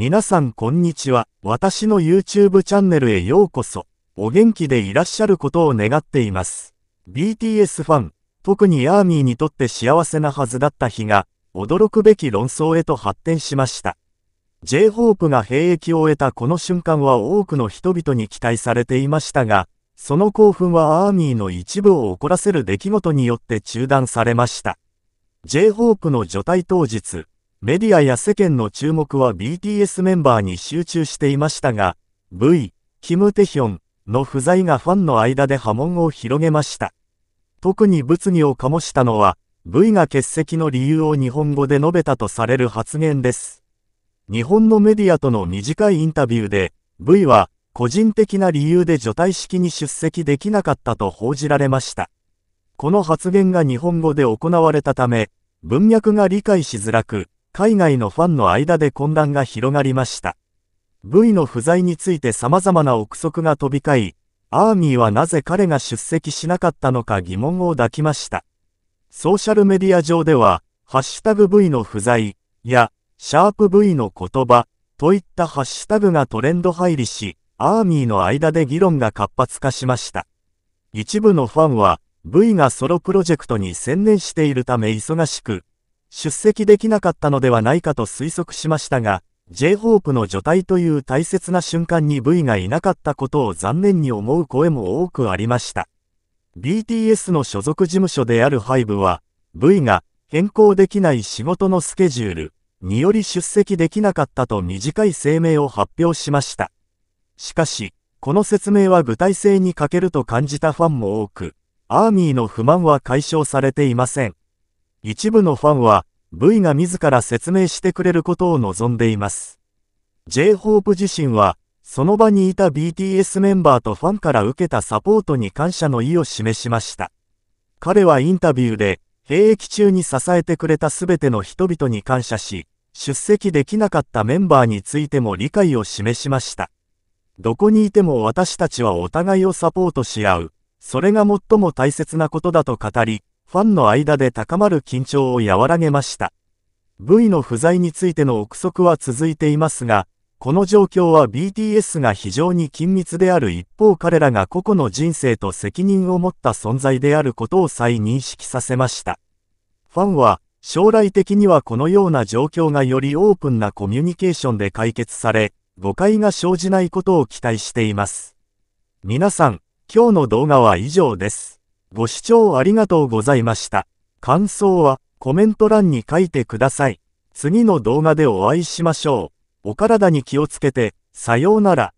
皆さんこんにちは。私の YouTube チャンネルへようこそ。お元気でいらっしゃることを願っています。BTS ファン、特にアーミーにとって幸せなはずだった日が、驚くべき論争へと発展しました。J-Hope が兵役を終えたこの瞬間は多くの人々に期待されていましたが、その興奮はアーミーの一部を怒らせる出来事によって中断されました。J-Hope の除隊当日、メディアや世間の注目は BTS メンバーに集中していましたが、V、キム・テヒョンの不在がファンの間で波紋を広げました。特に物議を醸したのは、V が欠席の理由を日本語で述べたとされる発言です。日本のメディアとの短いインタビューで、V は、個人的な理由で除隊式に出席できなかったと報じられました。この発言が日本語で行われたため、文脈が理解しづらく、海外のファンの間で混乱が広がりました。V の不在について様々な憶測が飛び交い、アーミーはなぜ彼が出席しなかったのか疑問を抱きました。ソーシャルメディア上では、ハッシュタグ V の不在や、シャープ V の言葉といったハッシュタグがトレンド入りし、アーミーの間で議論が活発化しました。一部のファンは、V がソロプロジェクトに専念しているため忙しく、出席できなかったのではないかと推測しましたが、J-HOPE の除隊という大切な瞬間に V がいなかったことを残念に思う声も多くありました。BTS の所属事務所である HYBE は、V が変更できない仕事のスケジュールにより出席できなかったと短い声明を発表しました。しかし、この説明は具体性に欠けると感じたファンも多く、アーミーの不満は解消されていません。一部のファンは V が自ら説明してくれることを望んでいます。J-Hope 自身は、その場にいた BTS メンバーとファンから受けたサポートに感謝の意を示しました。彼はインタビューで、兵役中に支えてくれた全ての人々に感謝し、出席できなかったメンバーについても理解を示しました。どこにいても私たちはお互いをサポートし合う。それが最も大切なことだと語り、ファンの間で高まる緊張を和らげました。V の不在についての憶測は続いていますが、この状況は BTS が非常に緊密である一方彼らが個々の人生と責任を持った存在であることを再認識させました。ファンは、将来的にはこのような状況がよりオープンなコミュニケーションで解決され、誤解が生じないことを期待しています。皆さん、今日の動画は以上です。ご視聴ありがとうございました。感想はコメント欄に書いてください。次の動画でお会いしましょう。お体に気をつけて、さようなら。